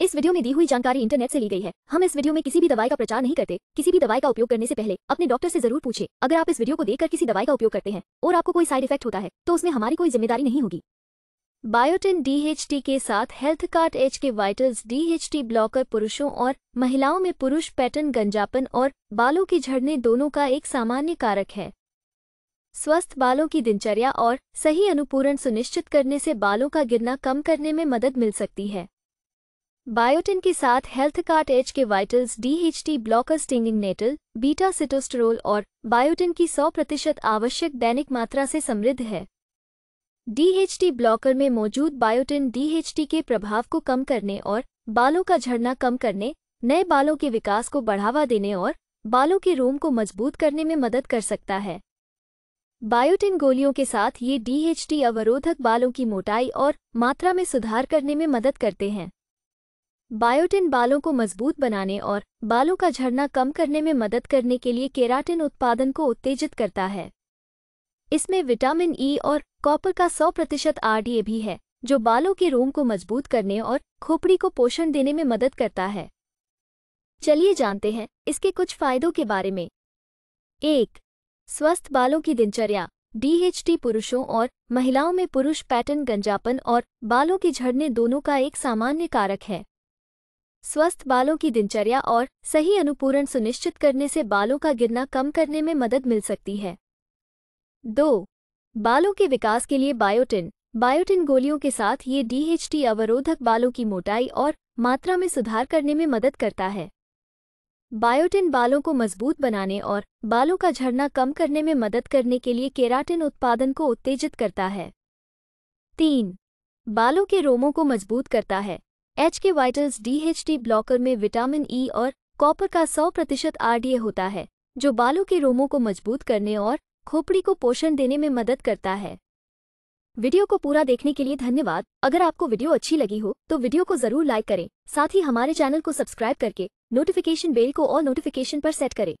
इस वीडियो में दी हुई जानकारी इंटरनेट से ली गई है हम इस वीडियो में किसी भी दवाई का प्रचार नहीं करते किसी भी दवाई का उपयोग करने से पहले अपने डॉक्टर से जरूर पूछे अगर आप इस वीडियो को देखकर किसी दवाई का उपयोग करते हैं और आपको कोई साइड इफेक्ट होता है तो उसमें हमारी कोई जिम्मेदारी नहीं होगी बायोटिन डीएचटी के साथ health card H K vitals DHT blocker पुरुषों और महिलाओं में पुरुष पैटर्न गंजापन और बालों के झड़ने दोनों का एक सामान्य कारक है स्वस्थ बालों की दिनचर्या और सही अनुपूरण सुनिश्चित करने से बालों का गिरना कम करने में मदद मिल सकती है बायोटिन के साथ HealthKart H K vitals DHT blocker stinging nettle beta sitosterol और बायोटिन की 100 प्रतिशत आवश्यक दैनिक मात्रा से समृद्ध है डीएचटी ब्लॉकर में मौजूद बायोटिन डीएचटी के प्रभाव को कम करने और बालों का झड़ना कम करने नए बालों के विकास को बढ़ावा देने और बालों के रोम को मजबूत करने में मदद कर सकता है बायोटिन गोलियों के साथ ये डीएचटी अवरोधक बालों की मोटाई और मात्रा में सुधार करने में मदद करते हैं बायोटिन बालों को मजबूत बनाने और बालों का झड़ना कम करने में मदद करने के लिए केराटिन उत्पादन को उत्तेजित करता है इसमें विटामिन ई e और कॉपर का 100 प्रतिशत आरडीए भी है जो बालों के रोम को मजबूत करने और खोपड़ी को पोषण देने में मदद करता है चलिए जानते हैं इसके कुछ फायदों के बारे में एक स्वस्थ बालों की दिनचर्या डीएचटी पुरुषों और महिलाओं में पुरुष पैटर्न गंजापन और बालों के झड़ने दोनों का एक सामान्य कारक है स्वस्थ बालों की दिनचर्या और सही अनुपूरण सुनिश्चित करने से बालों का गिरना कम करने में मदद मिल सकती है दो बालों के विकास के लिए बायोटिन बायोटिन गोलियों के साथ ये डीएचटी अवरोधक बालों की मोटाई और मात्रा में सुधार करने में मदद करता है बायोटिन बालों को मजबूत बनाने और बालों का झड़ना कम करने में मदद करने के लिए केराटिन उत्पादन को उत्तेजित करता है तीन बालों के रोमों को मजबूत करता है H K vitals DHT blocker में विटामिन ई e और कॉपर का 100 प्रतिशत आरडीए होता है जो बालों के रोमों को मजबूत करने और खोपड़ी को पोषण देने में मदद करता है वीडियो को पूरा देखने के लिए धन्यवाद अगर आपको वीडियो अच्छी लगी हो तो वीडियो को जरूर लाइक करें साथ ही हमारे चैनल को सब्सक्राइब करके नोटिफिकेशन बेल को और नोटिफिकेशन पर सेट करें